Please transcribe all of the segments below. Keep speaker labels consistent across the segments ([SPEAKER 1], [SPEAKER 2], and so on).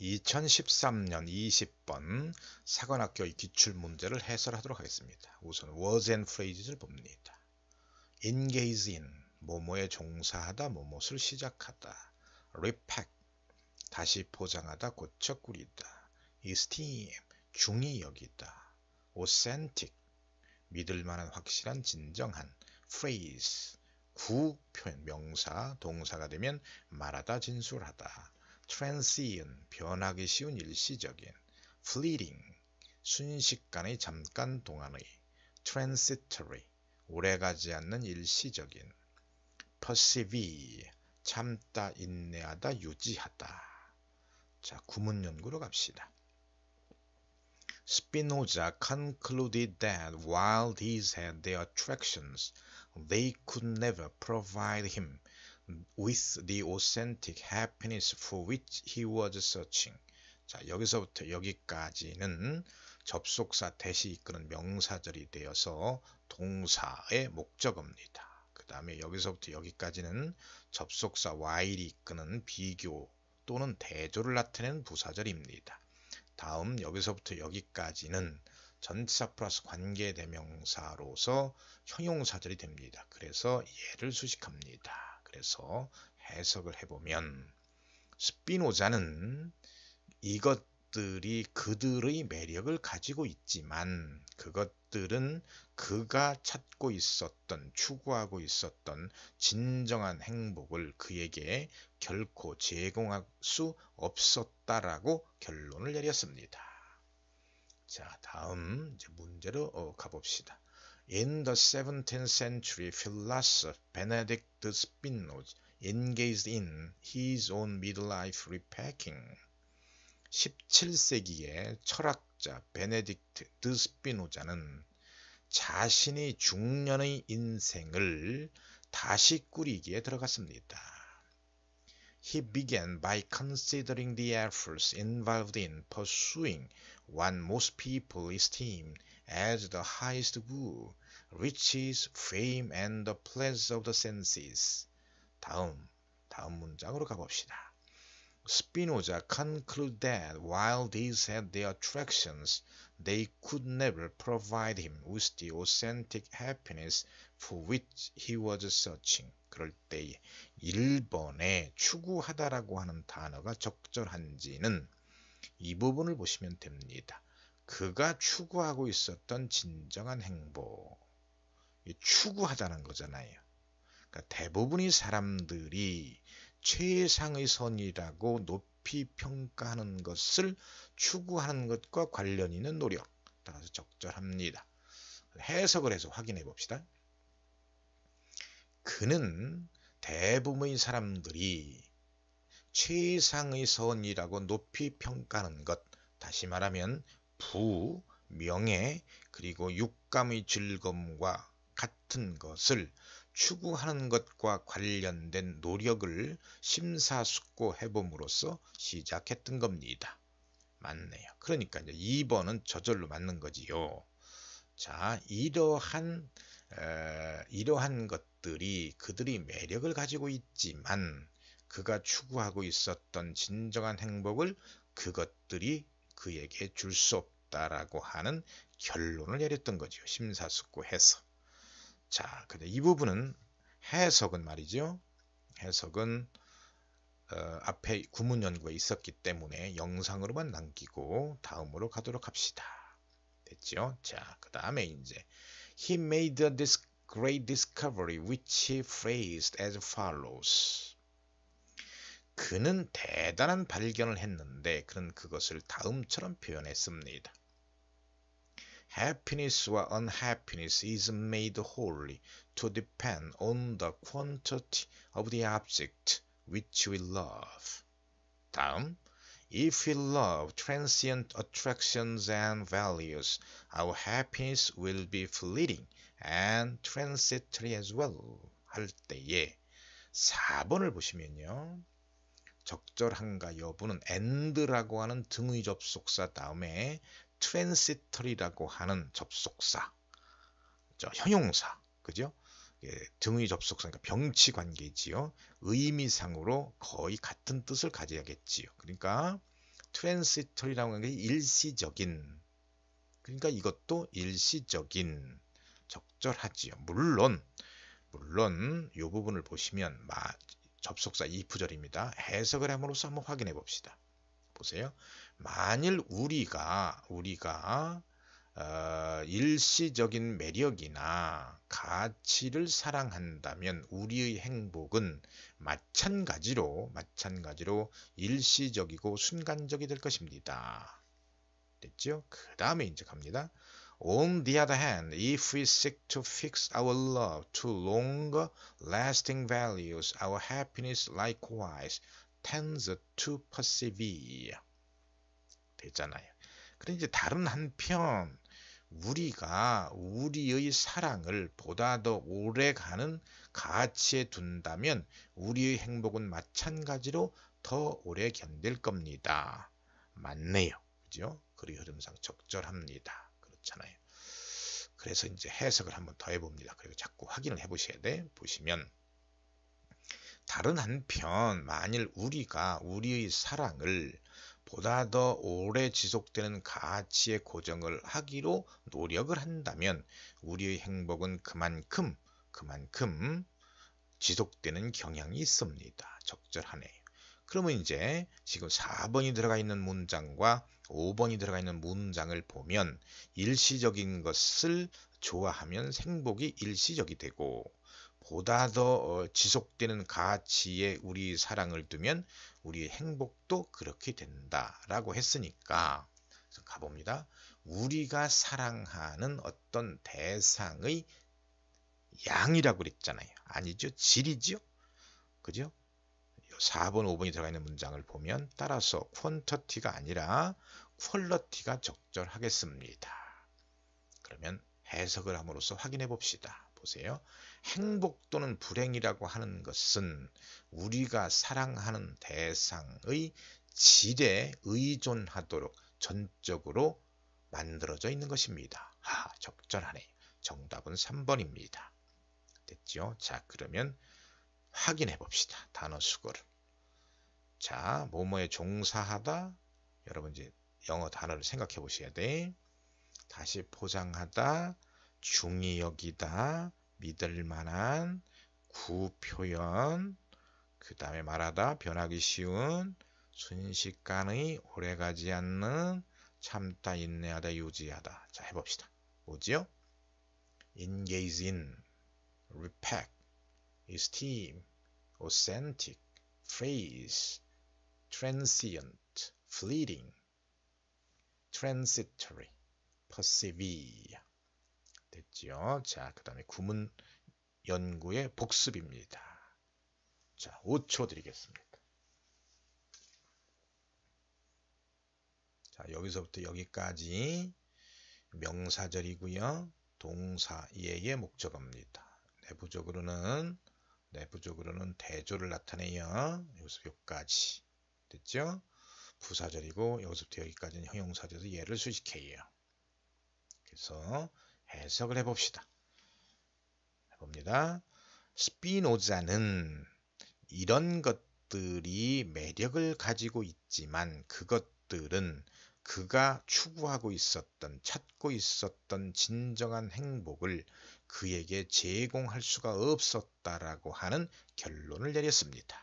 [SPEAKER 1] 2013년 20번 사관학교의 기출문제를 해설하도록 하겠습니다. 우선 words and phrase를 봅니다. engage in, 뭐뭐에 종사하다, 뭐뭇를 시작하다. repack, 다시 포장하다, 고쳐 꾸리다. esteem, 중히 여기다. authentic, 믿을만한 확실한 진정한. phrase, 구 표현, 명사, 동사가 되면 말하다, 진술하다. transient, 변하기 쉬운 일시적인, fleeting, 순식간의 잠깐 동안의, transitory, 오래가지 않는 일시적인, persevere, 참다, 인내하다, 유지하다. 자, 구문 연구로 갑시다. Spinoza concluded that while these had their attractions, they could never provide him with the authentic happiness for which he was searching. 자, 여기서부터 여기까지는 접속사 대시 이끄는 명사절이 되어서 동사의 목적어입니다. 그 다음에 여기서부터 여기까지는 접속사 while이 이끄는 비교 또는 대조를 나타내는 부사절입니다. 다음 여기서부터 여기까지는 전치사 플러스 관계대명사로서 형용사절이 됩니다. 그래서 예를 수식합니다. 그래서 해석을 해보면 스피노자는 이것들이 그들의 매력을 가지고 있지만 그것들은 그가 찾고 있었던 추구하고 있었던 진정한 행복을 그에게 결코 제공할 수 없었다라고 결론을 내렸습니다. 자 다음 문제로 어, 가봅시다. In the 17th century, philosopher Benedict Spinoza engaged in his own midlife repacking. 17세기의 철학자 베네딕트 드 스피노자는 자신의 중년의 인생을 다시 꾸리기에 들어갔습니다. He began by considering the efforts involved in pursuing what most people e s t e e m as the highest good riches, fame, and the pleasure of the senses. 다음, 다음 문장으로 가봅시다. Spinoza concluded that while these had their attractions, they could never provide him with the authentic happiness for which he was searching. 그럴 때 1번에 추구하다라고 하는 단어가 적절한지는 이 부분을 보시면 됩니다. 그가 추구하고 있었던 진정한 행복. 추구하자는 거잖아요. 그러니까 대부분의 사람들이 최상의 선이라고 높이 평가하는 것을 추구하는 것과 관련 있는 노력. 따라서 적절합니다. 해석을 해서 확인해 봅시다. 그는 대부분의 사람들이 최상의 선이라고 높이 평가하는 것, 다시 말하면 부, 명예, 그리고 육감의 즐거움과 같은 것을 추구하는 것과 관련된 노력을 심사숙고해봄으로써 시작했던 겁니다. 맞네요. 그러니까 이제 2번은 저절로 맞는 거지요. 자, 이러한 에, 어, 이러한 것들이 그들이 매력을 가지고 있지만 그가 추구하고 있었던 진정한 행복을 그것들이 그에게 줄 수 없다라고 하는 결론을 내렸던 거지요. 심사숙고해서. 자, 근데 이 부분은 해석은 말이죠. 해석은 어, 앞에 구문 연구에 있었기 때문에 영상으로만 남기고 다음으로 가도록 합시다. 됐죠? 자, 그 다음에 이제 He made a dis great discovery which he phrased as follows. 그는 대단한 발견을 했는데 그는 그것을 다음처럼 표현했습니다. Happiness or unhappiness is made wholly to depend on the quantity of the object which we love. 다음, if we love transient attractions and values, our happiness will be fleeting and transitory as well. 할 때에 4번을 보시면요. 적절한가 여부는 end라고 하는 등의 접속사 다음에 트랜시터리라고 하는 접속사, 저 형용사, 그죠? 예, 등의 접속사, 그러니까 병치 관계지요. 의미상으로 거의 같은 뜻을 가져야겠지요. 그러니까 트랜시터리라고 하는 게 일시적인, 그러니까 이것도 일시적인 적절하지요. 물론 물론 이 부분을 보시면 마, 접속사 이부절입니다 해석을 함으로써 한번 확인해 봅시다. 보세요. 만일 우리가 우리가 어, 일시적인 매력이나 가치를 사랑한다면 우리의 행복은 마찬가지로 마찬가지로 일시적이고 순간적이 될 것입니다. 됐죠? 그 다음에 이제 갑니다. On the other hand, if we seek to fix our love to longer lasting values, our happiness likewise tends to persevere. 되잖아요. 그런데 다른 한편 우리가 우리의 사랑을 보다 더 오래가는 가치에 둔다면 우리의 행복은 마찬가지로 더 오래 견딜 겁니다. 맞네요. 그죠? 그리 흐름상 적절합니다. 그렇잖아요. 그래서 이제 해석을 한번 더 해봅니다. 그리고 자꾸 확인을 해보셔야 돼. 보시면 다른 한편 만일 우리가 우리의 사랑을 보다 더 오래 지속되는 가치의 고정을 하기로 노력을 한다면 우리의 행복은 그만큼 그만큼 지속되는 경향이 있습니다. 적절하네요. 그러면 이제 지금 4번이 들어가 있는 문장과 5번이 들어가 있는 문장을 보면 일시적인 것을 좋아하면 행복이 일시적이 되고 보다 더 어, 지속되는 가치에 우리 사랑을 두면 우리의 행복도 그렇게 된다라고 했으니까 가봅니다. 우리가 사랑하는 어떤 대상의 양이라고 그랬잖아요. 아니죠? 질이죠? 그죠? 4번, 5번이 들어가 있는 문장을 보면 따라서 퀀터티가 아니라 퀄러티가 적절하겠습니다. 그러면 해석을 함으로써 확인해 봅시다. 보세요. 행복 또는 불행이라고 하는 것은 우리가 사랑하는 대상의 질에 의존하도록 전적으로 만들어져 있는 것입니다. 아, 적절하네요. 정답은 3번입니다. 됐죠? 자, 그러면 확인해 봅시다. 단어 수거를. 자, 뭐뭐에 종사하다. 여러분 이제 영어 단어를 생각해 보셔야 돼. 다시 포장하다. 중히 여기다 믿을 만한 구표현 그 다음에 말하다 변하기 쉬운 순식간의 오래가지 않는 참다 인내하다 유지하다 자 해봅시다 뭐지요? engage in, repack, esteem, authentic, phrase, transient, fleeting, transitory, persevere 됐지요. 자, 그 다음에 구문 연구의 복습입니다. 자, 5초 드리겠습니다. 자, 여기서부터 여기까지 명사절이고요. 동사 예의 목적어입니다. 내부적으로는 내부적으로는 대조를 나타내요. 여기서 여기까지 됐죠? 부사절이고 여기서부터 여기까지는 형용사절에서 예를 수식해요. 그래서 해석을 해봅시다. 해봅니다. 스피노자는 이런 것들이 매력을 가지고 있지만 그것들은 그가 추구하고 있었던, 찾고 있었던 진정한 행복을 그에게 제공할 수가 없었다라고 하는 결론을 내렸습니다.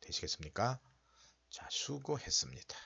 [SPEAKER 1] 되시겠습니까? 자, 수고했습니다.